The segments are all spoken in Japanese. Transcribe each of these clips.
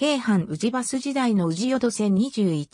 京阪宇治バス時代の宇治淀線21、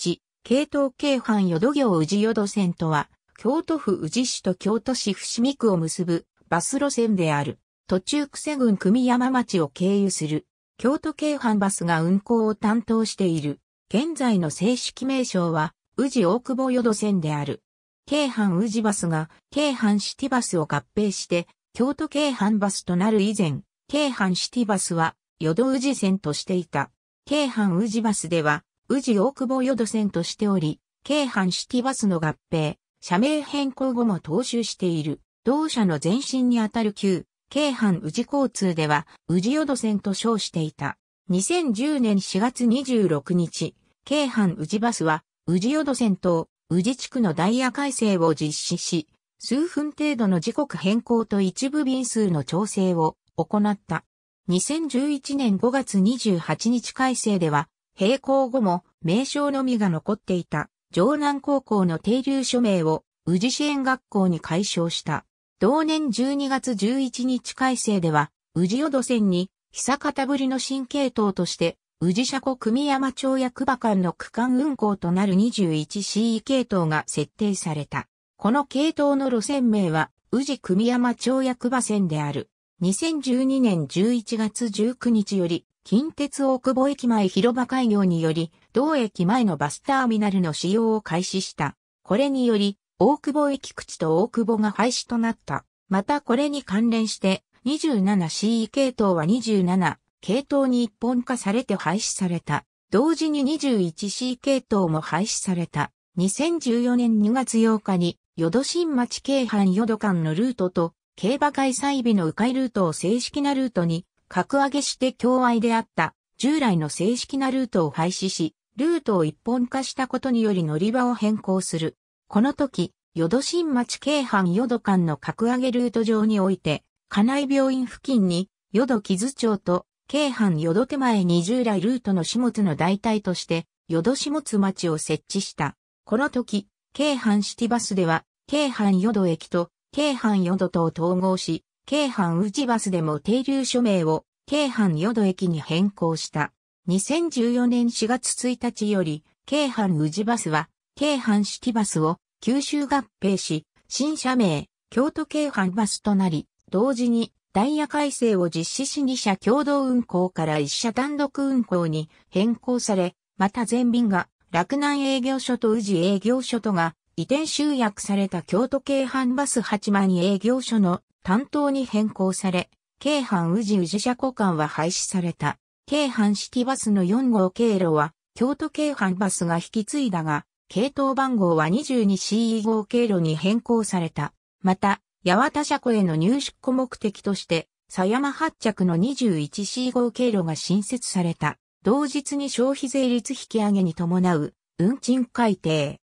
京東京阪淀行宇治淀線とは、京都府宇治市と京都市伏見区を結ぶバス路線である。途中癖郡組山町を経由する。京都京阪バスが運行を担当している。現在の正式名称は、宇治大久保淀線である。京阪宇治バスが、京阪シティバスを合併して、京都京阪バスとなる以前、京阪シティバスは、淀宇治線としていた。京阪宇治バスでは、宇治大久保淀線としており、京阪シティバスの合併、社名変更後も踏襲している。同社の前身にあたる旧、京阪宇治交通では、宇治淀線と称していた。2010年4月26日、京阪宇治バスは、宇治淀線と宇治地区のダイヤ改正を実施し、数分程度の時刻変更と一部便数の調整を行った。2011年5月28日改正では、閉校後も名称のみが残っていた城南高校の定留署名を宇治支援学校に解消した。同年12月11日改正では、宇治淀線に久方ぶりの新系統として、宇治車庫組山町役場間の区間運行となる 21CE 系統が設定された。この系統の路線名は、宇治組山町役場線である。2012年11月19日より、近鉄大久保駅前広場開業により、同駅前のバスターミナルの使用を開始した。これにより、大久保駅口と大久保が廃止となった。またこれに関連して、27CE 系統は27系統に一本化されて廃止された。同時に 21C 系統も廃止された。2014年2月8日に、淀新町京阪淀間のルートと競馬開催日の迂回ルートを正式なルートに格上げして共愛であった従来の正式なルートを廃止し、ルートを一本化したことにより乗り場を変更する。この時、淀新町京阪淀間の格上げルート上において、家内病院付近に、淀木津町と京阪淀手前に従来ルートの始末の代替として、淀始末町を設置した。この時、京阪シティバスでは、京阪淀駅と京阪淀とを統合し、京阪宇治バスでも停留署名を京阪淀駅に変更した。2014年4月1日より、京阪宇治バスは、京阪式バスを九州合併し、新社名、京都京阪バスとなり、同時にダイヤ改正を実施し2社共同運行から1社単独運行に変更され、また全便が、洛南営業所と宇治営業所とが移転集約された京都京阪バス8万営業所の担当に変更され、京阪宇治宇治車庫間は廃止された。京阪シティバスの4号経路は、京都京阪バスが引き継いだが、系統番号は 22CE 号経路に変更された。また、八幡車庫への入出庫目的として、狭山発着の 21C 号経路が新設された。同日に消費税率引上げに伴う運賃改定。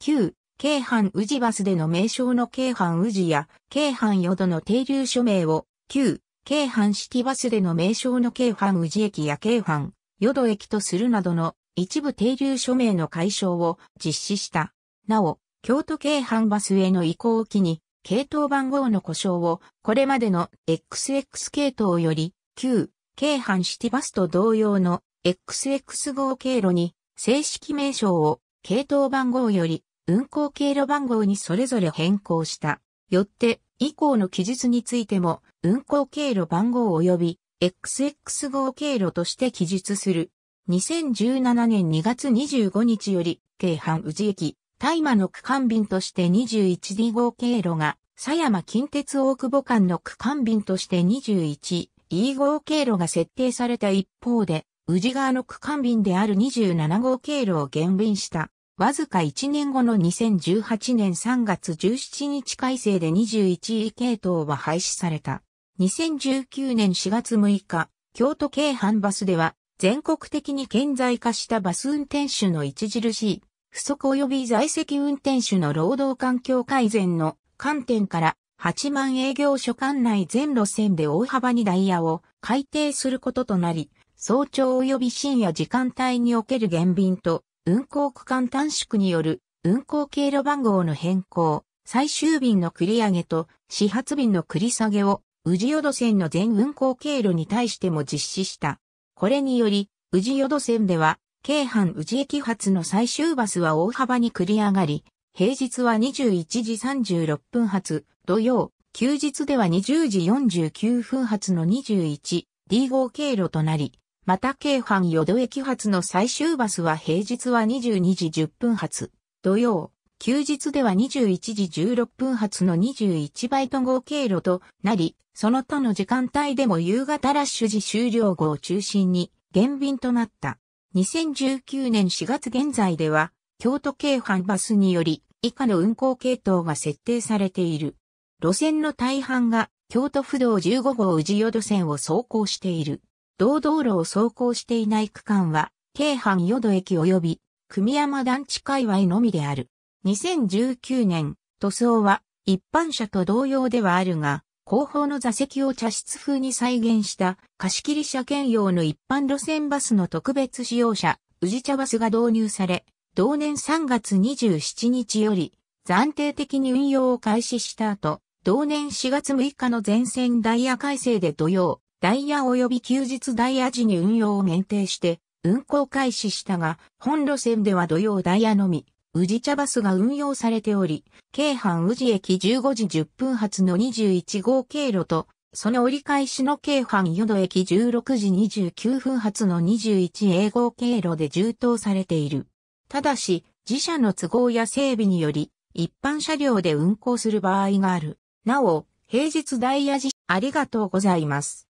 旧、京阪宇治バスでの名称の京阪宇治や、京阪淀の停留所名を、旧、京阪シティバスでの名称の京阪宇治駅や京阪淀駅とするなどの一部停留所名の解消を実施した。なお、京都京阪バスへの移行を機に、系統番号の故障を、これまでの XX 系統より、旧、京阪シティバスと同様の XX 号経路に、正式名称を、系統番号より、運行経路番号にそれぞれ変更した。よって、以降の記述についても、運行経路番号及び XX 号経路として記述する。2017年2月25日より、京阪宇治駅、大麻の区間便として 21D 号経路が、狭山近鉄大久保間の区間便として 21E 号経路が設定された一方で、宇治川の区間便である27号経路を減便した。わずか1年後の2018年3月17日改正で21位系統は廃止された。2019年4月6日、京都京阪バスでは、全国的に顕在化したバス運転手の著しい不足及び在籍運転手の労働環境改善の観点から、8万営業所管内全路線で大幅にダイヤを改定することとなり、早朝及び深夜時間帯における減便と運行区間短縮による運行経路番号の変更、最終便の繰り上げと始発便の繰り下げを宇治淀線の全運行経路に対しても実施した。これにより、宇治淀線では、京阪宇治駅発の最終バスは大幅に繰り上がり、平日は21時36分発、土曜、休日では20時49分発の 21D 号経路となり、また京阪淀駅発の最終バスは平日は22時10分発、土曜、休日では21時16分発の21バイト号経路となり、その他の時間帯でも夕方ラッシュ時終了後を中心に減便となった。2019年4月現在では、京都京阪バスにより、以下の運行系統が設定されている。路線の大半が、京都府道15号宇治淀線を走行している。道道路を走行していない区間は、京阪淀駅及び、組山団地界隈のみである。2019年、塗装は、一般車と同様ではあるが、後方の座席を茶室風に再現した貸切車兼用の一般路線バスの特別使用車、宇治茶バスが導入され、同年3月27日より暫定的に運用を開始した後、同年4月6日の全線ダイヤ改正で土曜、ダイヤ及び休日ダイヤ時に運用を限定して、運行開始したが、本路線では土曜ダイヤのみ、宇治茶バスが運用されており、京阪宇治駅15時10分発の21号経路と、その折り返しの京阪淀駅16時29分発の21英号経路で充当されている。ただし、自社の都合や整備により、一般車両で運行する場合がある。なお、平日ダイヤ時、ありがとうございます。